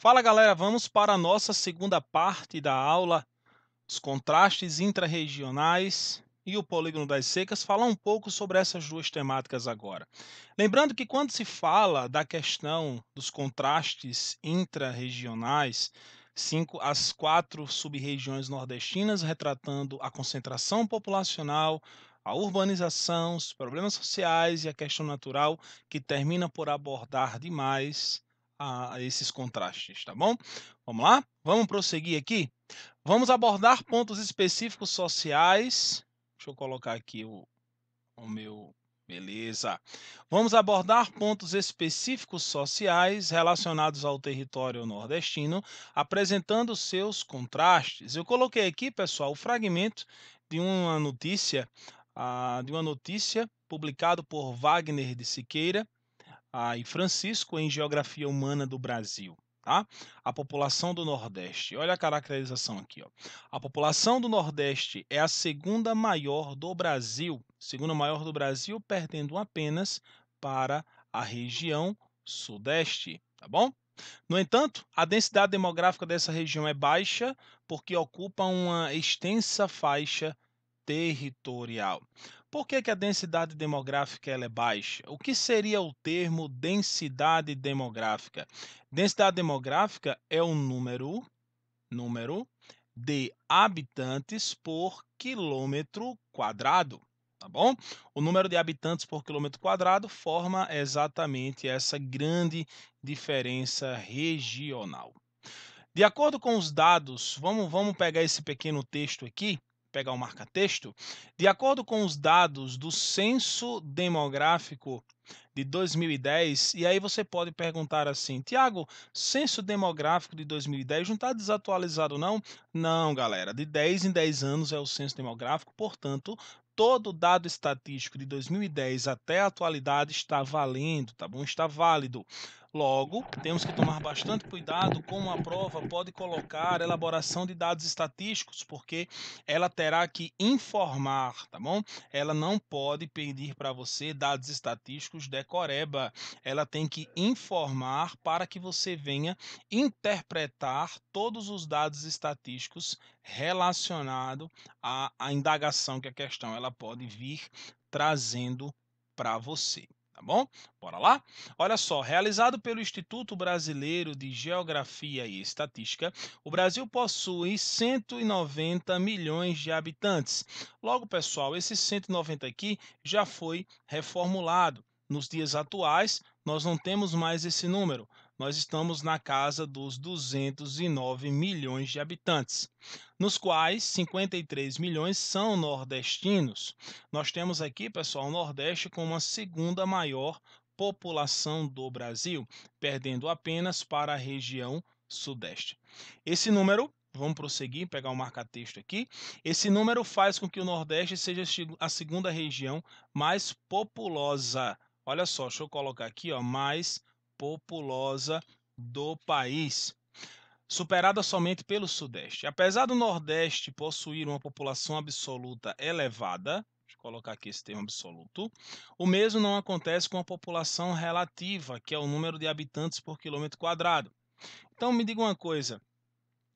Fala galera, vamos para a nossa segunda parte da aula, os contrastes intrarregionais e o polígono das secas, falar um pouco sobre essas duas temáticas agora. Lembrando que quando se fala da questão dos contrastes intrarregionais, cinco, as quatro sub-regiões nordestinas retratando a concentração populacional, a urbanização, os problemas sociais e a questão natural, que termina por abordar demais a, a esses contrastes, tá bom? Vamos lá? Vamos prosseguir aqui? Vamos abordar pontos específicos sociais. Deixa eu colocar aqui o, o meu Beleza. Vamos abordar pontos específicos sociais relacionados ao território nordestino, apresentando seus contrastes. Eu coloquei aqui, pessoal, o fragmento de uma notícia, uh, de uma notícia publicado por Wagner de Siqueira ah, em Francisco em Geografia Humana do Brasil. Tá? A população do Nordeste. Olha a caracterização aqui. Ó. A população do Nordeste é a segunda maior do Brasil, segunda maior do Brasil, perdendo apenas para a região Sudeste. Tá bom? No entanto, a densidade demográfica dessa região é baixa porque ocupa uma extensa faixa territorial. Por que, que a densidade demográfica é baixa? O que seria o termo densidade demográfica? Densidade demográfica é o número, número de habitantes por quilômetro quadrado tá bom? O número de habitantes por quilômetro quadrado forma exatamente essa grande diferença regional. De acordo com os dados, vamos, vamos pegar esse pequeno texto aqui pegar o um marca-texto, de acordo com os dados do Censo Demográfico de 2010, e aí você pode perguntar assim, Tiago, Censo Demográfico de 2010 não está desatualizado não? Não, galera, de 10 em 10 anos é o Censo Demográfico, portanto, todo dado estatístico de 2010 até a atualidade está valendo, tá bom? Está válido. Logo, temos que tomar bastante cuidado como a prova pode colocar elaboração de dados estatísticos, porque ela terá que informar, tá bom? Ela não pode pedir para você dados estatísticos decoreba. Ela tem que informar para que você venha interpretar todos os dados estatísticos relacionado à, à indagação que a questão ela pode vir trazendo para você tá bom? Bora lá? Olha só, realizado pelo Instituto Brasileiro de Geografia e Estatística, o Brasil possui 190 milhões de habitantes. Logo, pessoal, esse 190 aqui já foi reformulado. Nos dias atuais, nós não temos mais esse número nós estamos na casa dos 209 milhões de habitantes, nos quais 53 milhões são nordestinos. Nós temos aqui, pessoal, o Nordeste como a segunda maior população do Brasil, perdendo apenas para a região Sudeste. Esse número Vamos prosseguir, pegar o um marca-texto aqui. Esse número faz com que o Nordeste seja a segunda região mais populosa. Olha só, deixa eu colocar aqui, ó, mais populosa do país, superada somente pelo Sudeste. Apesar do Nordeste possuir uma população absoluta elevada, colocar aqui esse termo absoluto, o mesmo não acontece com a população relativa, que é o número de habitantes por quilômetro quadrado. Então me diga uma coisa,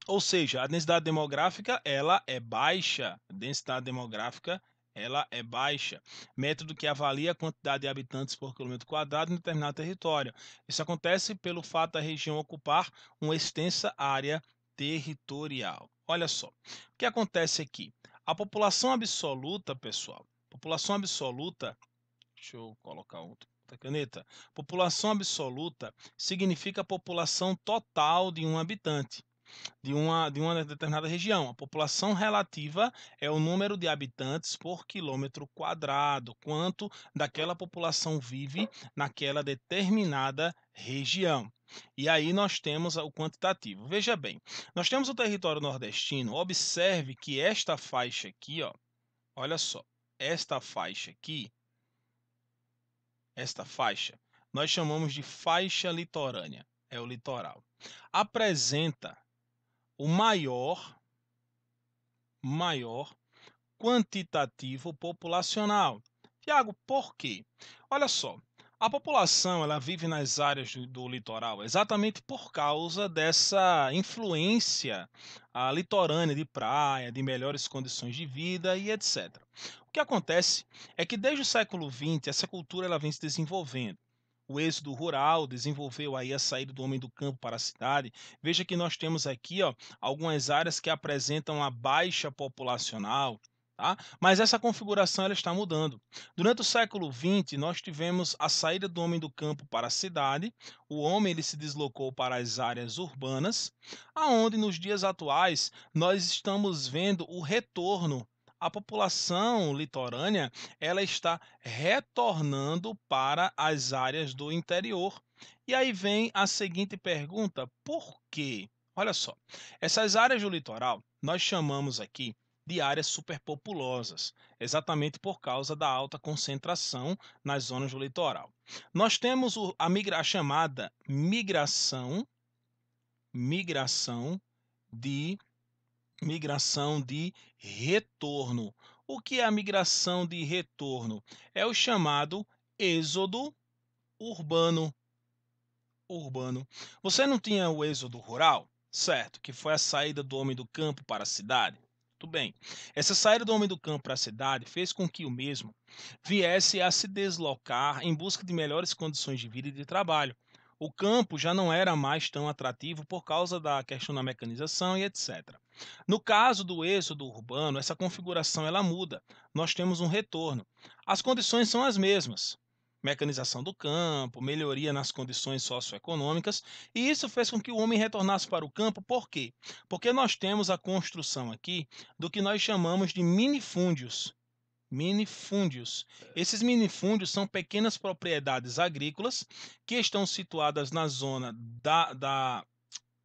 ou seja, a densidade demográfica ela é baixa, a densidade demográfica ela é baixa, método que avalia a quantidade de habitantes por quilômetro quadrado em determinado território. Isso acontece pelo fato da região ocupar uma extensa área territorial. Olha só, o que acontece aqui? A população absoluta, pessoal, população absoluta, deixa eu colocar outra caneta, população absoluta significa a população total de um habitante de uma, de uma determinada região. A população relativa é o número de habitantes por quilômetro quadrado, quanto daquela população vive naquela determinada região. E aí nós temos o quantitativo. Veja bem, nós temos o território nordestino. Observe que esta faixa aqui, ó, olha só, esta faixa aqui, esta faixa, nós chamamos de faixa litorânea, é o litoral. Apresenta o maior, maior quantitativo populacional. Tiago, por quê? Olha só, a população ela vive nas áreas do, litoral exatamente por causa dessa influência a litorânea de praia, de melhores condições de vida e etc. O que acontece é que desde o século XX essa cultura ela vem se desenvolvendo o êxodo rural, desenvolveu aí a saída do homem do campo para a cidade. Veja que nós temos aqui ó, algumas áreas que apresentam a baixa populacional, Tá? Mas essa configuração ela está mudando. Durante o século XX, nós tivemos a saída do homem do campo para a cidade, o homem ele se deslocou para as áreas urbanas, aonde nos dias atuais nós estamos vendo o retorno a população litorânea ela está retornando para as áreas do interior. E aí vem a seguinte pergunta: por quê? Olha só, essas áreas do litoral nós chamamos aqui de áreas superpopulosas, exatamente por causa da alta concentração nas zonas do litoral. Nós temos a, migra a chamada migração, migração de migração de retorno. O que é a migração de retorno? É o chamado êxodo urbano. Urbano. Você não tinha o êxodo rural, certo? Que foi a saída do homem do campo para a cidade. Tudo bem. Essa saída do homem do campo para a cidade fez com que o mesmo viesse a se deslocar em busca de melhores condições de vida e de trabalho. O campo já não era mais tão atrativo por causa da questão da mecanização e etc. No caso do êxodo urbano, essa configuração ela muda. Nós temos um retorno. As condições são as mesmas, mecanização do campo, melhoria nas condições socioeconômicas, e isso fez com que o homem retornasse para o campo, por quê? Porque nós temos a construção aqui do que nós chamamos de minifúndios, minifúndios. É. Esses minifúndios são pequenas propriedades agrícolas que estão situadas na zona da, da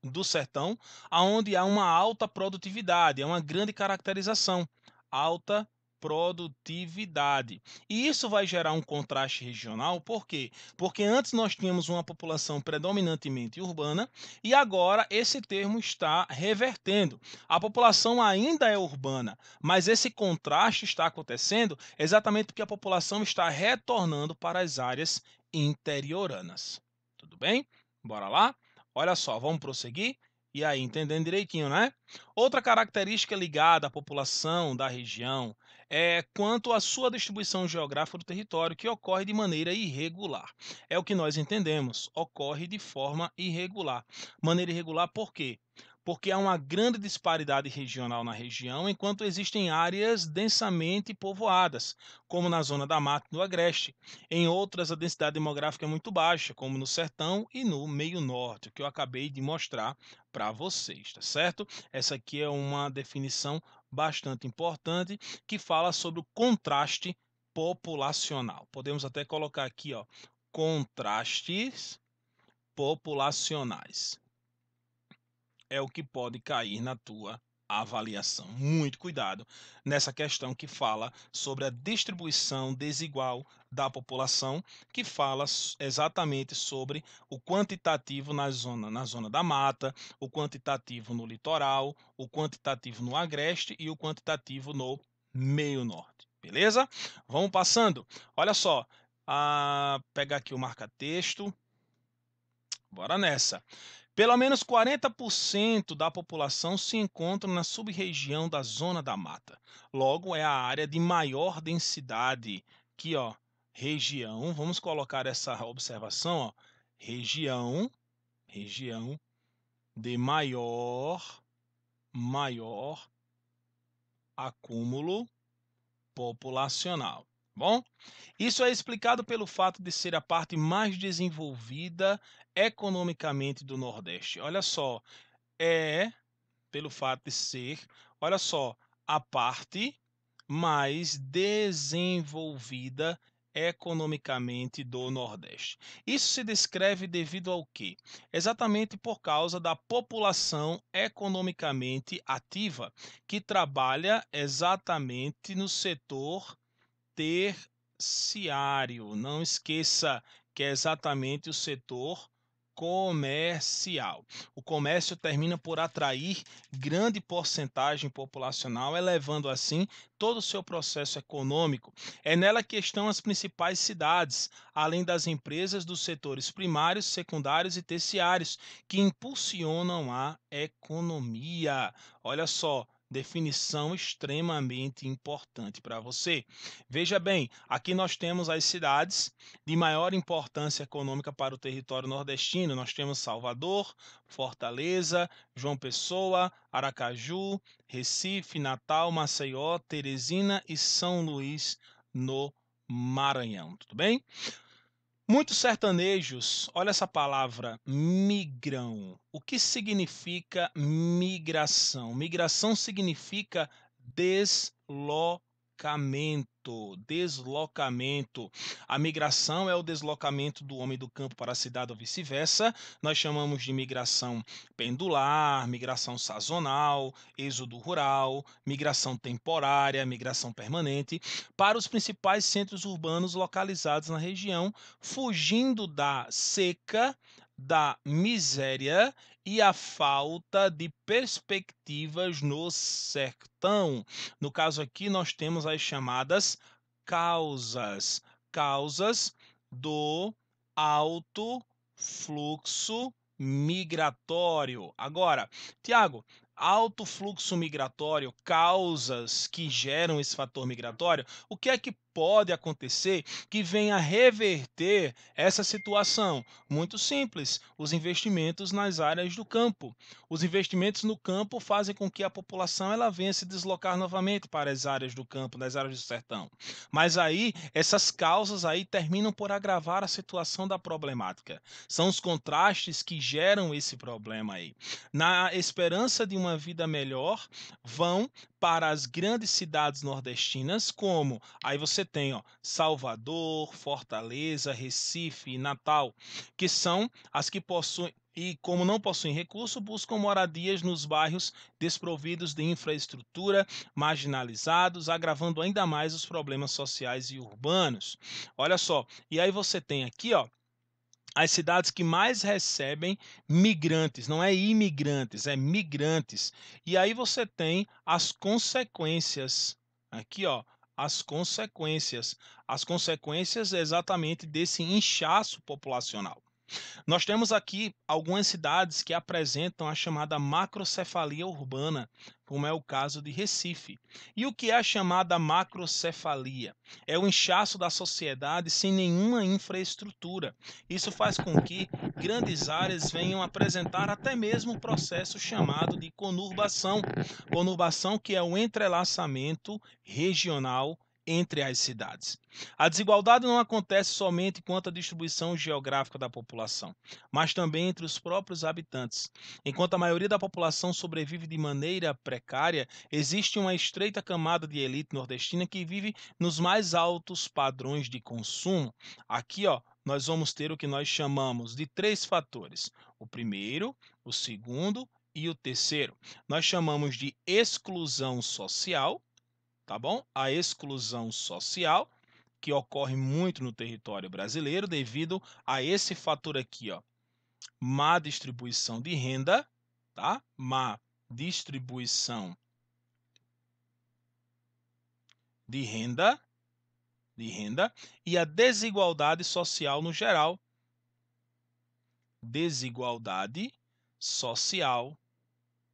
do sertão, aonde há uma alta produtividade, é uma grande caracterização, alta produtividade. E isso vai gerar um contraste regional, por quê? Porque antes nós tínhamos uma população predominantemente urbana e agora esse termo está revertendo. A população ainda é urbana, mas esse contraste está acontecendo exatamente porque a população está retornando para as áreas interioranas. Tudo bem? Bora lá? Olha só, vamos prosseguir? E aí, entendendo direitinho, né? Outra característica ligada à população da região é, quanto à sua distribuição geográfica do território, que ocorre de maneira irregular. É o que nós entendemos, ocorre de forma irregular. Maneira irregular por quê? Porque há uma grande disparidade regional na região, enquanto existem áreas densamente povoadas, como na zona da mata do Agreste. Em outras, a densidade demográfica é muito baixa, como no sertão e no meio norte, que eu acabei de mostrar para vocês, tá certo? Essa aqui é uma definição bastante importante que fala sobre o contraste populacional. Podemos até colocar aqui, ó, contrastes populacionais. É o que pode cair na tua a avaliação. Muito cuidado nessa questão que fala sobre a distribuição desigual da população, que fala exatamente sobre o quantitativo na zona, na zona da mata, o quantitativo no litoral, o quantitativo no agreste e o quantitativo no meio norte. Beleza? Vamos passando. Olha só, a ah, pegar aqui o marca texto. Bora nessa. Pelo menos 40% da população se encontra na sub-região da zona da mata. Logo, é a área de maior densidade. Aqui, ó, região. Vamos colocar essa observação, ó. Região, região de maior, maior acúmulo populacional. Bom, isso é explicado pelo fato de ser a parte mais desenvolvida economicamente do Nordeste. Olha só, é pelo fato de ser, olha só, a parte mais desenvolvida economicamente do Nordeste. Isso se descreve devido ao quê? Exatamente por causa da população economicamente ativa que trabalha exatamente no setor terciário. Não esqueça que é exatamente o setor comercial. O comércio termina por atrair grande porcentagem populacional, elevando assim todo o seu processo econômico. É nela que estão as principais cidades, além das empresas dos setores primários, secundários e terciários, que impulsionam a economia. Olha só, definição extremamente importante para você. Veja bem, aqui nós temos as cidades de maior importância econômica para o território nordestino. Nós temos Salvador, Fortaleza, João Pessoa, Aracaju, Recife, Natal, Maceió, Teresina e São Luís no Maranhão, tudo bem? Muitos sertanejos, olha essa palavra, migram. O que significa migração? Migração significa deslocamento deslocamento, deslocamento. A migração é o deslocamento do homem do campo para a cidade ou vice-versa. Nós chamamos de migração pendular, migração sazonal, êxodo rural, migração temporária, migração permanente para os principais centros urbanos localizados na região, fugindo da seca, da miséria e a falta de perspectivas no sertão. No caso aqui, nós temos as chamadas causas, causas do alto fluxo migratório. Agora, Tiago, alto fluxo migratório, causas que geram esse fator migratório, o que é que pode acontecer que venha reverter essa situação? Muito simples: os investimentos nas áreas do campo. Os investimentos no campo fazem com que a população ela venha se deslocar novamente para as áreas do campo, nas áreas do sertão. Mas aí essas causas aí terminam por agravar a situação da problemática. São os contrastes que geram esse problema aí. Na esperança de uma vida melhor, vão para as grandes cidades nordestinas, como aí você tem ó, Salvador, Fortaleza, Recife, Natal, que são as que possuem e, como não possuem recurso, buscam moradias nos bairros desprovidos de infraestrutura, marginalizados, agravando ainda mais os problemas sociais e urbanos. Olha só, e aí você tem aqui, ó, as cidades que mais recebem migrantes, não é imigrantes, é migrantes. E aí você tem as consequências aqui, ó, as consequências. As consequências exatamente desse inchaço populacional. Nós temos aqui algumas cidades que apresentam a chamada macrocefalia urbana, como é o caso de Recife. E o que é a chamada macrocefalia? É o inchaço da sociedade sem nenhuma infraestrutura. Isso faz com que grandes áreas venham apresentar até mesmo o processo chamado de conurbação. Conurbação que é o entrelaçamento regional entre as cidades. A desigualdade não acontece somente quanto à distribuição geográfica da população, mas também entre os próprios habitantes. Enquanto a maioria da população sobrevive de maneira precária, existe uma estreita camada de elite nordestina que vive nos mais altos padrões de consumo. Aqui, ó, nós vamos ter o que nós chamamos de três fatores: o primeiro, o segundo e o terceiro. Nós chamamos de exclusão social tá bom? A exclusão social, que ocorre muito no território brasileiro devido a esse fator aqui, ó. Má distribuição de renda, tá? Má distribuição de renda, de renda e a desigualdade social no geral. Desigualdade social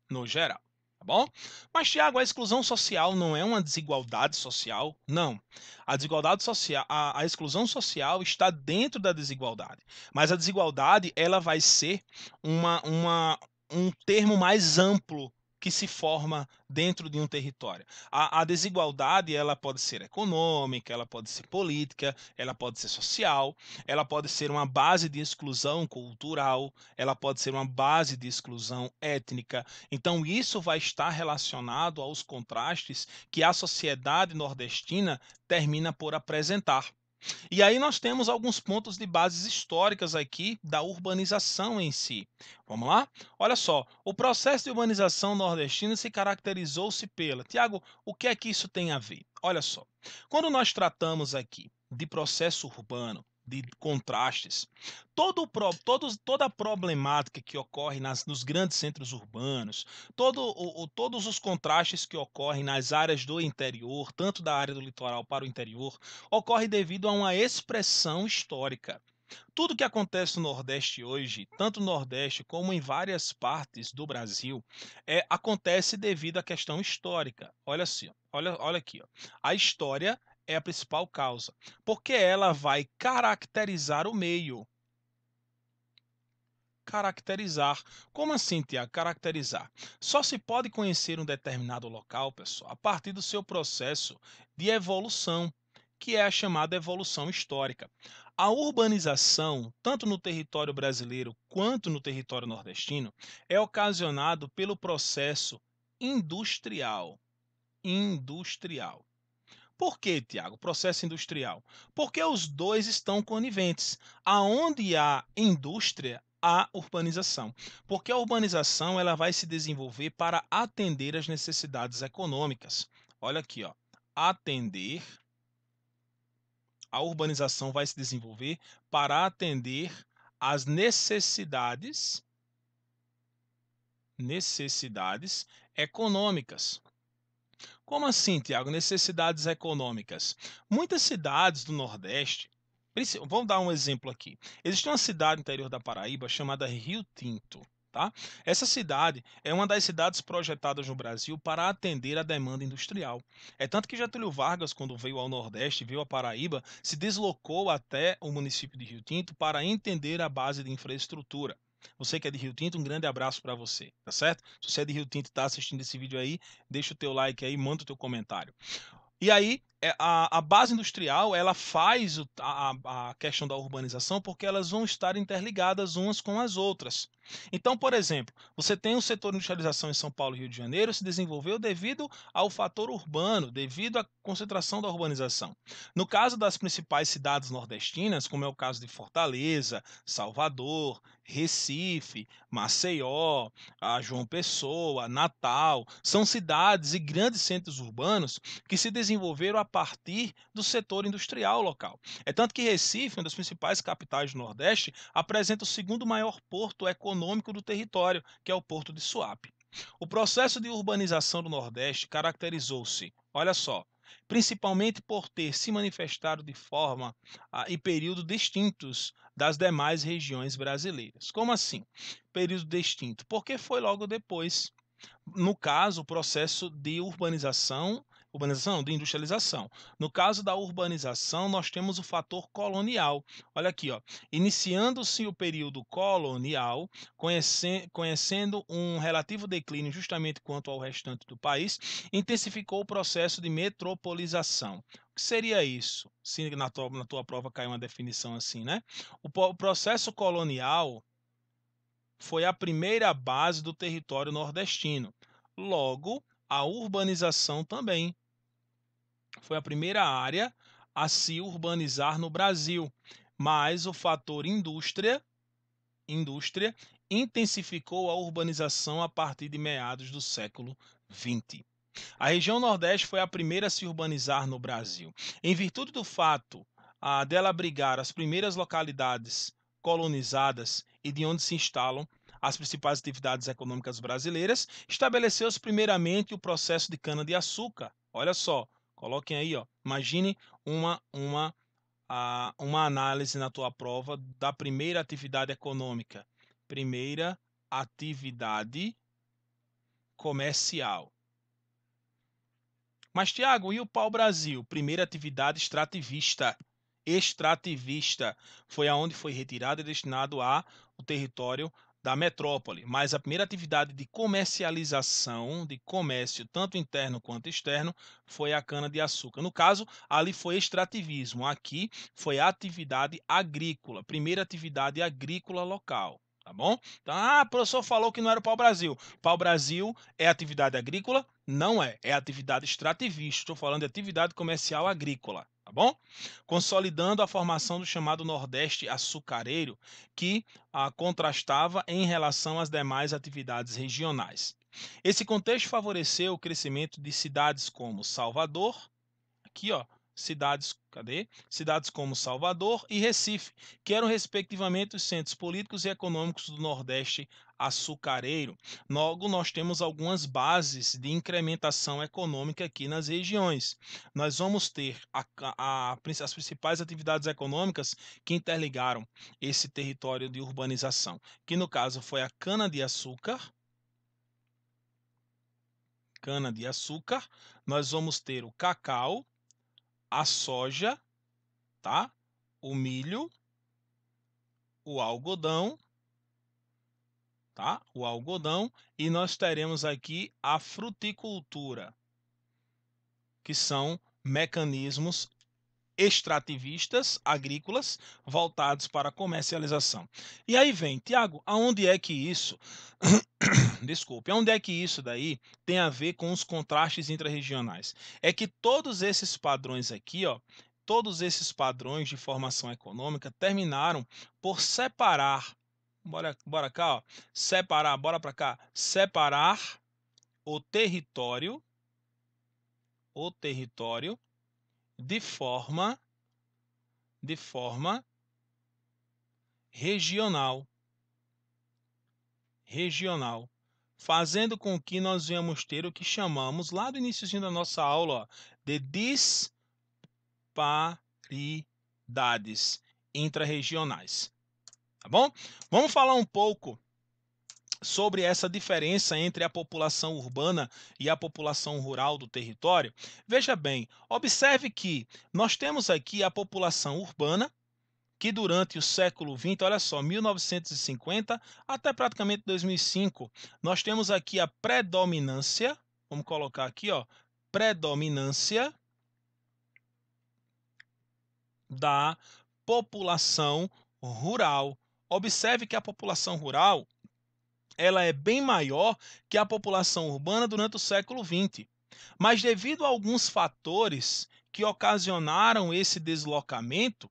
no geral tá bom? Mas, Tiago, a exclusão social não é uma desigualdade social? Não. A desigualdade social, a, a, exclusão social está dentro da desigualdade. Mas a desigualdade, ela vai ser uma, uma, um termo mais amplo que se forma dentro de um território. A, a desigualdade ela pode ser econômica, ela pode ser política, ela pode ser social, ela pode ser uma base de exclusão cultural, ela pode ser uma base de exclusão étnica. Então isso vai estar relacionado aos contrastes que a sociedade nordestina termina por apresentar. E aí nós temos alguns pontos de bases históricas aqui da urbanização em si. Vamos lá? Olha só, o processo de urbanização nordestina se caracterizou-se pela. Tiago, o que é que isso tem a ver? Olha só, quando nós tratamos aqui de processo urbano, de contrastes. Todo, pro, todo toda a problemática que ocorre nas, nos grandes centros urbanos, todo, o, o, todos os contrastes que ocorrem nas áreas do interior, tanto da área do litoral para o interior, ocorre devido a uma expressão histórica. Tudo que acontece no Nordeste hoje, tanto no Nordeste como em várias partes do Brasil, é, acontece devido à questão histórica. Olha assim, olha, olha aqui. Ó. A história é a principal causa, porque ela vai caracterizar o meio. Caracterizar. Como assim, Tiago? Caracterizar. Só se pode conhecer um determinado local, pessoal, a partir do seu processo de evolução, que é a chamada evolução histórica. A urbanização, tanto no território brasileiro quanto no território nordestino, é ocasionado pelo processo industrial. Industrial. Por que, Tiago, processo industrial? Porque os dois estão coniventes. Aonde há indústria, há urbanização. Porque a urbanização ela vai se desenvolver para atender as necessidades econômicas. Olha aqui, ó. atender a urbanização vai se desenvolver para atender às necessidades necessidades econômicas. Como assim, Tiago? Necessidades econômicas. Muitas cidades do Nordeste. Vamos dar um exemplo aqui. Existe uma cidade no interior da Paraíba chamada Rio Tinto. Tá? Essa cidade é uma das cidades projetadas no Brasil para atender a demanda industrial. É tanto que Getúlio Vargas, quando veio ao Nordeste, veio à Paraíba, se deslocou até o município de Rio Tinto para entender a base de infraestrutura. Você que é de Rio Tinto, um grande abraço para você, tá certo? Se você é de Rio Tinto e está assistindo esse vídeo aí, deixa o teu like aí, manda o teu comentário. E aí, é, a, a base industrial, ela faz a, a questão da urbanização porque elas vão estar interligadas umas com as outras. Então, por exemplo, você tem o setor de industrialização em São Paulo e Rio de Janeiro se desenvolveu devido ao fator urbano, devido à concentração da urbanização. No caso das principais cidades nordestinas, como é o caso de Fortaleza, Salvador, Recife, Maceió, João Pessoa, Natal, são cidades e grandes centros urbanos que se desenvolveram a partir do setor industrial local. É tanto que Recife, uma das principais capitais do Nordeste, apresenta o segundo maior porto econômico econômico do território, que é o porto de Suape. O processo de urbanização do Nordeste caracterizou-se, olha só, principalmente por ter se manifestado de forma ah, e período distintos das demais regiões brasileiras. Como assim? Período distinto? Porque foi logo depois. No caso, o processo de urbanização urbanização, de industrialização. No caso da urbanização, nós temos o fator colonial. Olha aqui, ó. Iniciando-se o período colonial, conhece conhecendo um relativo declínio justamente quanto ao restante do país, intensificou o processo de metropolização. O que seria isso? Se na tua, na tua prova cai uma definição assim, né? o, o processo colonial foi a primeira base do território nordestino. Logo, a urbanização também foi a primeira área a se urbanizar no Brasil, mas o fator indústria, indústria intensificou a urbanização a partir de meados do século XX. A região Nordeste foi a primeira a se urbanizar no Brasil. Em virtude do fato dela abrigar as primeiras localidades colonizadas e de onde se instalam as principais atividades econômicas brasileiras, estabeleceu-se primeiramente o processo de cana-de-açúcar. Olha só, Coloquem aí, ó. Imagine uma uma a, uma análise na tua prova da primeira atividade econômica. Primeira atividade comercial. Mas, Tiago, e o pau-brasil? Primeira atividade extrativista. Extrativista foi aonde foi retirado e destinado ao território da metrópole, mas a primeira atividade de comercialização, de comércio, tanto interno quanto externo, foi a cana-de-açúcar. No caso, ali foi extrativismo, aqui foi atividade agrícola, primeira atividade agrícola local. Tá bom? Então, ah, o professor falou que não era o pau-brasil. Pau-brasil é atividade agrícola? Não é. É atividade extrativista. Estou falando de atividade comercial agrícola bom? Consolidando a formação do chamado Nordeste açucareiro, que contrastava em relação às demais atividades regionais. Esse contexto favoreceu o crescimento de cidades como Salvador, aqui ó, cidades, cadê? Cidades como Salvador e Recife, que eram respectivamente os centros políticos e econômicos do Nordeste açucareiro, logo nós temos algumas bases de incrementação econômica aqui nas regiões. Nós vamos ter a, a, as principais atividades econômicas que interligaram esse território de urbanização, que no caso foi a cana-de-açúcar, cana-de-açúcar, nós vamos ter o cacau, a soja, tá? o milho, o algodão tá? O algodão e nós teremos aqui a fruticultura, que são mecanismos extrativistas agrícolas voltados para comercialização. E aí vem, Tiago, aonde é que isso, desculpe, aonde é que isso daí tem a ver com os contrastes intrarregionais? É que todos esses padrões aqui, ó, todos esses padrões de formação econômica terminaram por separar bora, bora cá, ó. separar, bora para cá, separar o território, o território de forma, de forma regional, regional, fazendo com que nós venhamos ter o que chamamos lá do iníciozinho da nossa aula ó, de disparidades intra-regionais tá bom? Vamos falar um pouco sobre essa diferença entre a população urbana e a população rural do território. Veja bem, observe que nós temos aqui a população urbana, que durante o século XX, olha só, 1950 até praticamente 2005, nós temos aqui a predominância, vamos colocar aqui, ó, predominância da população rural Observe que a população rural ela é bem maior que a população urbana durante o século XX. Mas devido a alguns fatores que ocasionaram esse deslocamento,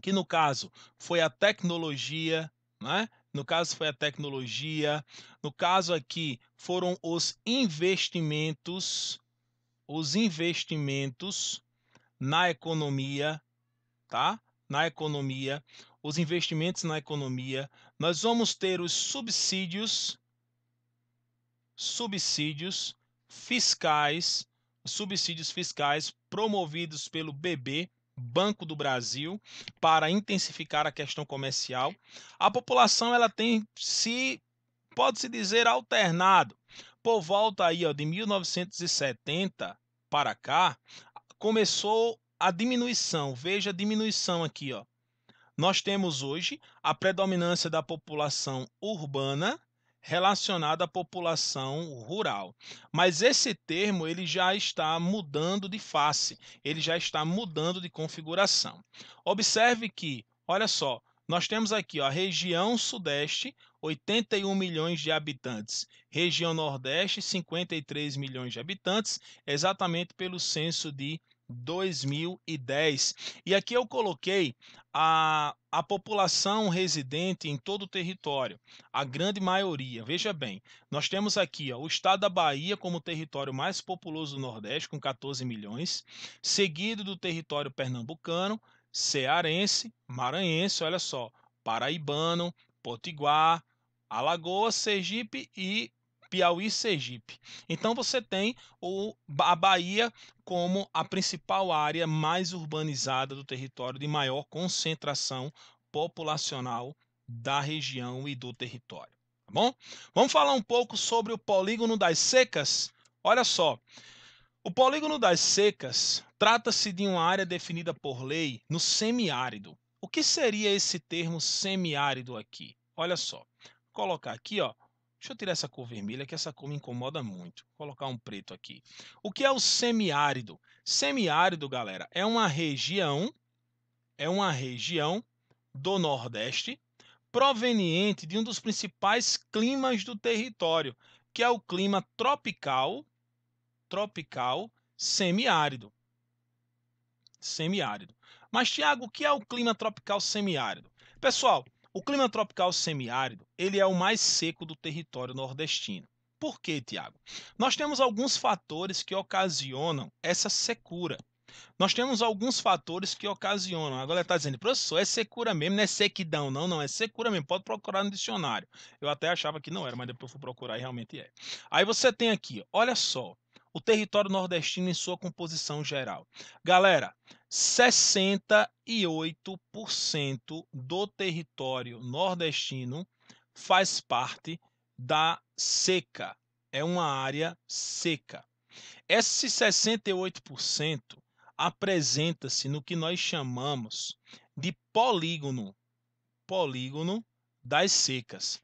que no caso foi a tecnologia, né? no caso foi a tecnologia, no caso aqui foram os investimentos, os investimentos na economia, tá? Na economia, os investimentos na economia, nós vamos ter os subsídios, subsídios fiscais, subsídios fiscais promovidos pelo BB, Banco do Brasil, para intensificar a questão comercial. A população ela tem se pode se dizer alternado. Por volta aí ó, de 1970 para cá, começou a diminuição. Veja a diminuição aqui, ó. Nós temos hoje a predominância da população urbana relacionada à população rural. Mas esse termo ele já está mudando de face, ele já está mudando de configuração. Observe que, olha só, nós temos aqui ó, a região sudeste, 81 milhões de habitantes, região nordeste, 53 milhões de habitantes, exatamente pelo censo de 2010. E aqui eu coloquei a, a população residente em todo o território, a grande maioria. Veja bem, nós temos aqui ó, o estado da Bahia como o território mais populoso do Nordeste, com 14 milhões, seguido do território pernambucano, cearense, maranhense, olha só, paraibano, potiguar, Alagoas, Sergipe e Piauí e Sergipe. Então você tem o, a Bahia como a principal área mais urbanizada do território de maior concentração populacional da região e do território. Tá bom? Vamos falar um pouco sobre o polígono das secas? Olha só. O polígono das secas trata-se de uma área definida por lei no semiárido. O que seria esse termo semiárido aqui? Olha só. Vou colocar aqui, ó, Deixa eu tirar essa cor vermelha, que essa cor me incomoda muito. Vou colocar um preto aqui. O que é o semiárido? Semiárido, galera, é uma região, é uma região do Nordeste proveniente de um dos principais climas do território, que é o clima tropical, tropical semiárido. Semiárido. Mas Tiago, o que é o clima tropical semiárido? Pessoal, o clima tropical semiárido, ele é o mais seco do território nordestino. Por quê, Tiago? Nós temos alguns fatores que ocasionam essa secura. Nós temos alguns fatores que ocasionam. Agora está dizendo, professor, é secura mesmo, não é sequidão, não, não, é secura mesmo. Pode procurar no dicionário. Eu até achava que não era, mas depois fui procurar e realmente é. Aí você tem aqui, olha só, o território nordestino em sua composição geral. Galera, 68% do território nordestino faz parte da seca. É uma área seca. Esse 68% apresenta-se no que nós chamamos de polígono, polígono das secas.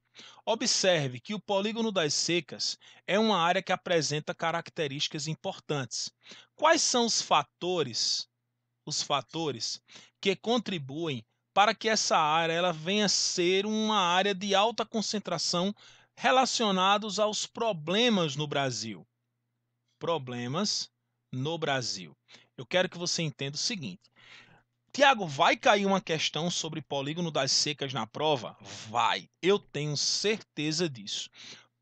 Observe que o polígono das secas é uma área que apresenta características importantes. Quais são os fatores, os fatores que contribuem para que essa área ela venha a ser uma área de alta concentração relacionados aos problemas no Brasil? Problemas no Brasil. Eu quero que você entenda o seguinte: Tiago, vai cair uma questão sobre polígono das secas na prova? Vai, eu tenho certeza disso.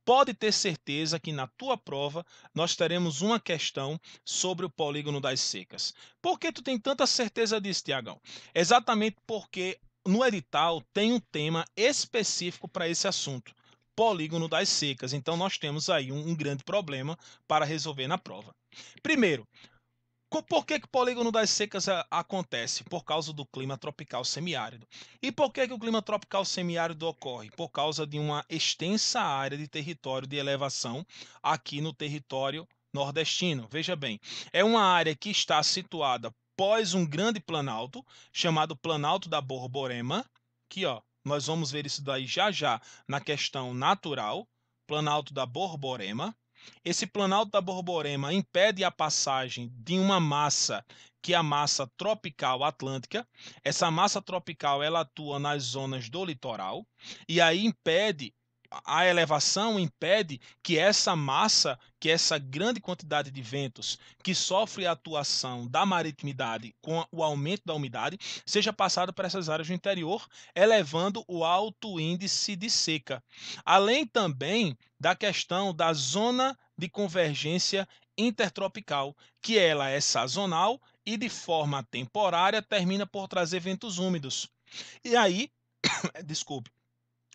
Pode ter certeza que na tua prova nós teremos uma questão sobre o polígono das secas. Por que tu tem tanta certeza disso, Tiagão? Exatamente porque no edital tem um tema específico para esse assunto polígono das secas. Então, nós temos aí um, um, grande problema para resolver na prova. Primeiro, por que, que o polígono das secas eh, acontece? Por causa do clima tropical semiárido. E por que, que o clima tropical semiárido ocorre? Por causa de uma extensa área de território de elevação aqui no território nordestino. Veja bem, é uma área que está situada após um grande planalto, chamado Planalto da Borborema, que ó, nós vamos ver isso daí já já na questão natural, Planalto da Borborema, esse planalto da Borborema impede a passagem de uma massa que é a massa tropical atlântica. Essa massa tropical ela atua nas zonas do litoral e aí impede a elevação impede que essa massa, que essa grande quantidade de ventos que sofre a atuação da maritimidade com o aumento da umidade, seja passada para essas áreas do interior, elevando o alto índice de seca. Além também da questão da zona de convergência intertropical, que ela é sazonal e de forma temporária termina por trazer ventos úmidos. E aí, desculpe,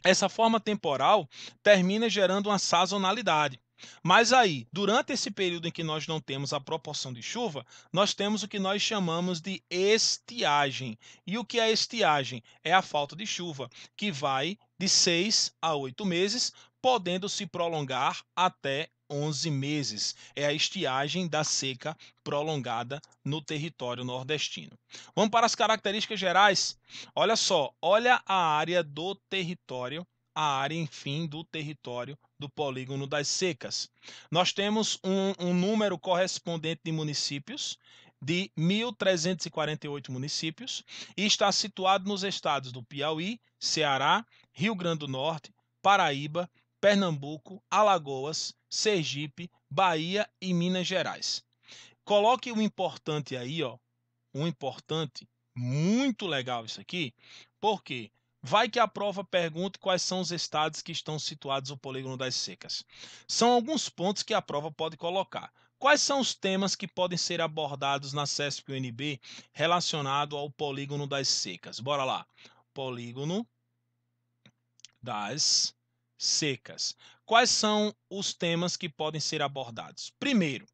essa forma temporal termina gerando uma sazonalidade. Mas aí, durante esse período em que nós não temos a proporção de chuva, nós temos o que nós chamamos de estiagem. E o que é estiagem? É a falta de chuva, que vai de 6 a 8 meses, podendo se prolongar até 11 meses. É a estiagem da seca prolongada no território nordestino. Vamos para as características gerais. Olha só, olha a área do território, a área, enfim, do território do polígono das secas. Nós temos um, um número correspondente de municípios, de 1.348 municípios, e está situado nos estados do Piauí, Ceará, Rio Grande do Norte, Paraíba, Pernambuco, Alagoas, Sergipe, Bahia e Minas Gerais. Coloque um importante aí, ó. Um importante, muito legal isso aqui, porque vai que a prova pergunta quais são os estados que estão situados no polígono das secas. São alguns pontos que a prova pode colocar. Quais são os temas que podem ser abordados na CESP UNB relacionado ao polígono das secas? Bora lá. Polígono das secas. Quais são os temas que podem ser abordados? Primeiro,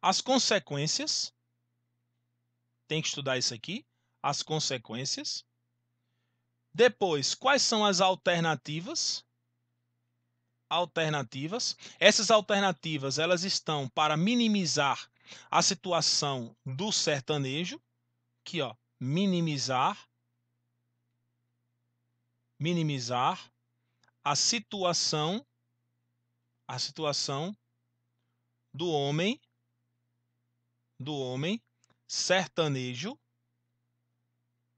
as consequências. Tem que estudar isso aqui. As consequências. Depois, quais são as alternativas? Alternativas. Essas alternativas elas estão para minimizar a situação do sertanejo. Aqui, ó, minimizar minimizar a situação a situação do homem do homem sertanejo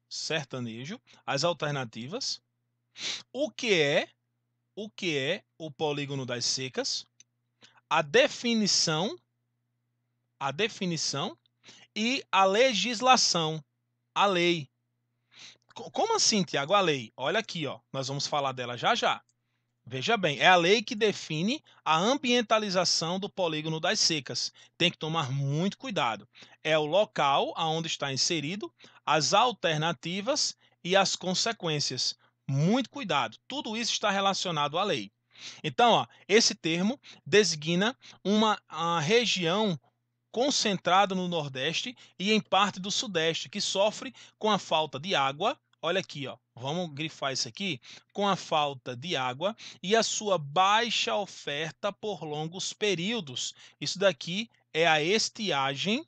sertanejo as alternativas o que é o que é o polígono das secas a definição a definição e a legislação a lei como assim Tiago a lei olha aqui ó nós vamos falar dela já já Veja bem, é a lei que define a ambientalização do polígono das secas. Tem que tomar muito cuidado. É o local aonde está inserido, as alternativas e as consequências. Muito cuidado. Tudo isso está relacionado à lei. Então, ó, esse termo designa uma região concentrada no Nordeste e em parte do Sudeste que sofre com a falta de água. Olha aqui, ó, Vamos grifar isso aqui com a falta de água e a sua baixa oferta por longos períodos. Isso daqui é a estiagem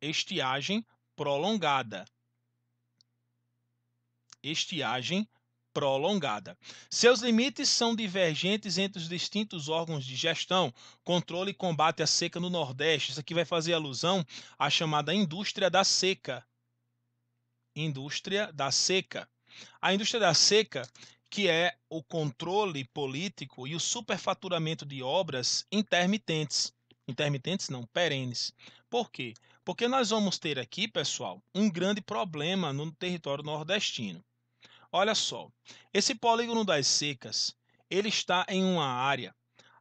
estiagem prolongada. Estiagem prolongada. Seus limites são divergentes entre os distintos órgãos de gestão, controle e combate à seca no Nordeste. Isso aqui vai fazer alusão à chamada indústria da seca, indústria da seca. A indústria da seca, que é o controle político e o superfaturamento de obras intermitentes. Intermitentes não, perenes. Por quê? Porque nós vamos ter aqui, pessoal, um grande problema no território nordestino. Olha só, esse polígono das secas, ele está em uma área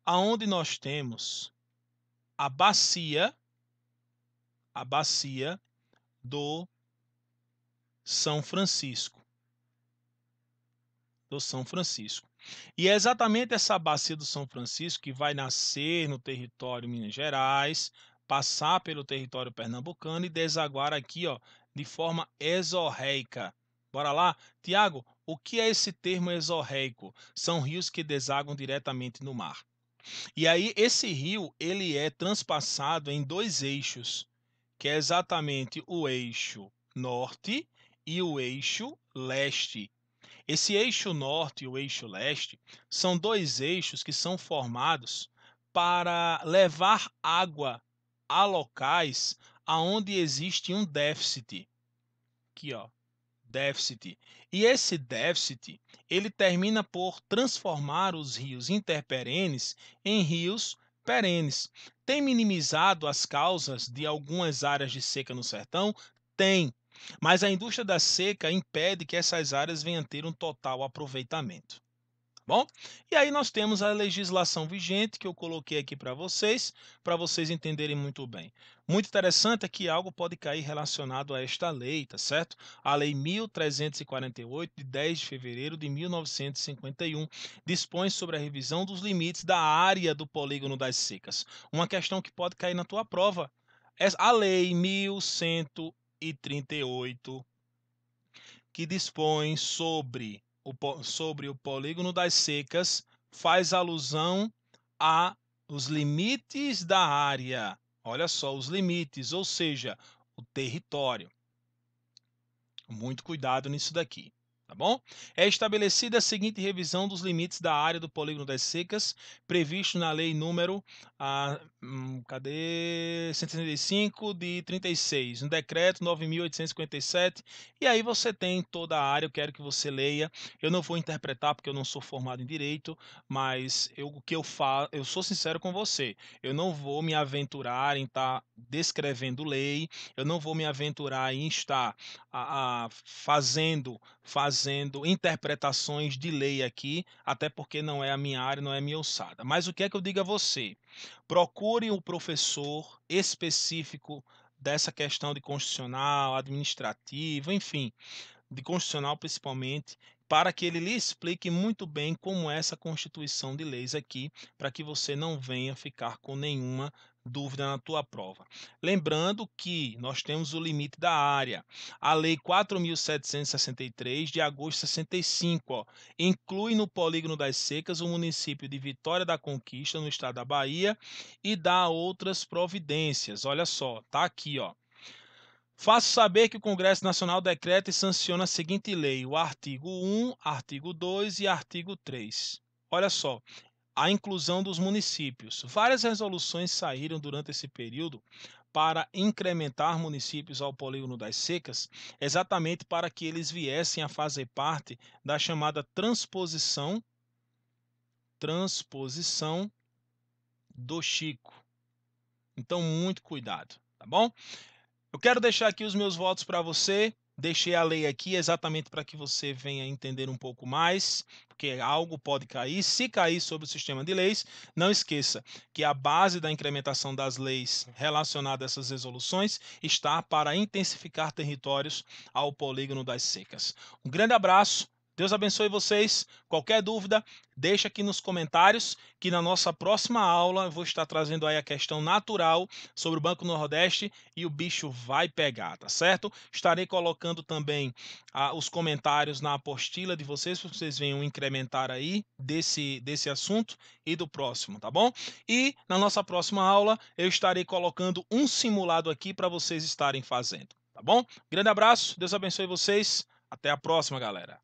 aonde nós temos a bacia a bacia do são Francisco. Do São Francisco. E é exatamente essa bacia do São Francisco que vai nascer no território Minas Gerais, passar pelo território pernambucano e desaguar aqui, ó, de forma exorreica. Bora lá? Tiago, o que é esse termo exorreico? São rios que desaguam diretamente no mar. E aí esse rio, ele é transpassado em dois eixos, que é exatamente o eixo norte e o eixo leste. Esse eixo norte e o eixo leste são dois eixos que são formados para levar água a locais aonde existe um déficit. Aqui, ó, déficit. E esse déficit, ele termina por transformar os rios interperenes em rios perenes. Tem minimizado as causas de algumas áreas de seca no sertão? Tem, mas a indústria da seca impede que essas áreas venham ter um total aproveitamento. Tá bom, e aí nós temos a legislação vigente que eu coloquei aqui para vocês, para vocês entenderem muito bem. Muito interessante é que algo pode cair relacionado a esta lei, tá certo? A Lei 1348, de 10 de fevereiro de 1951, dispõe sobre a revisão dos limites da área do polígono das secas. Uma questão que pode cair na tua prova. A Lei 1100 e 38, que dispõe sobre o, sobre o polígono das secas, faz alusão a os limites da área. Olha só, os limites, ou seja, o território. Muito cuidado nisso daqui tá bom? É estabelecida a seguinte revisão dos limites da área do polígono das secas, previsto na lei número a, ah, hum, cadê? 135 de 36, no decreto 9857, e aí você tem toda a área, eu quero que você leia. Eu não vou interpretar porque eu não sou formado em direito, mas eu, o que eu falo, eu sou sincero com você. Eu não vou me aventurar em estar tá descrevendo lei, eu não vou me aventurar em estar a, a, fazendo fazendo fazendo interpretações de lei aqui, até porque não é a minha área, não é a minha ossada. Mas o que é que eu digo a você? Procure um professor específico dessa questão de constitucional, administrativo, enfim, de constitucional principalmente, para que ele lhe explique muito bem como é essa constituição de leis aqui, para que você não venha ficar com nenhuma dúvida na tua prova. Lembrando que nós temos o limite da área. A lei 4763 de agosto de 65, ó, inclui no polígono das secas o município de Vitória da Conquista no estado da Bahia e dá outras providências. Olha só, tá aqui, ó. Faço saber que o Congresso Nacional decreta e sanciona a seguinte lei: o artigo 1, artigo 2 e artigo 3. Olha só, a inclusão dos municípios. Várias resoluções saíram durante esse período para incrementar municípios ao polígono das secas, exatamente para que eles viessem a fazer parte da chamada transposição transposição do Chico. Então, muito cuidado, tá bom? Eu quero deixar aqui os meus votos para você. Deixei a lei aqui exatamente para que você venha entender um pouco mais, porque algo pode cair. Se cair sobre o sistema de leis, não esqueça que a base da incrementação das leis relacionada a essas resoluções está para intensificar territórios ao polígono das secas. Um grande abraço, Deus abençoe vocês. Qualquer dúvida, deixa aqui nos comentários que na nossa próxima aula eu vou estar trazendo aí a questão natural sobre o Banco Nordeste e o bicho vai pegar, tá certo? Estarei colocando também ah, os comentários na apostila de vocês, para vocês venham incrementar aí desse, desse assunto e do próximo, tá bom? E na nossa próxima aula eu estarei colocando um simulado aqui para vocês estarem fazendo, tá bom? Grande abraço, Deus abençoe vocês. Até a próxima, galera.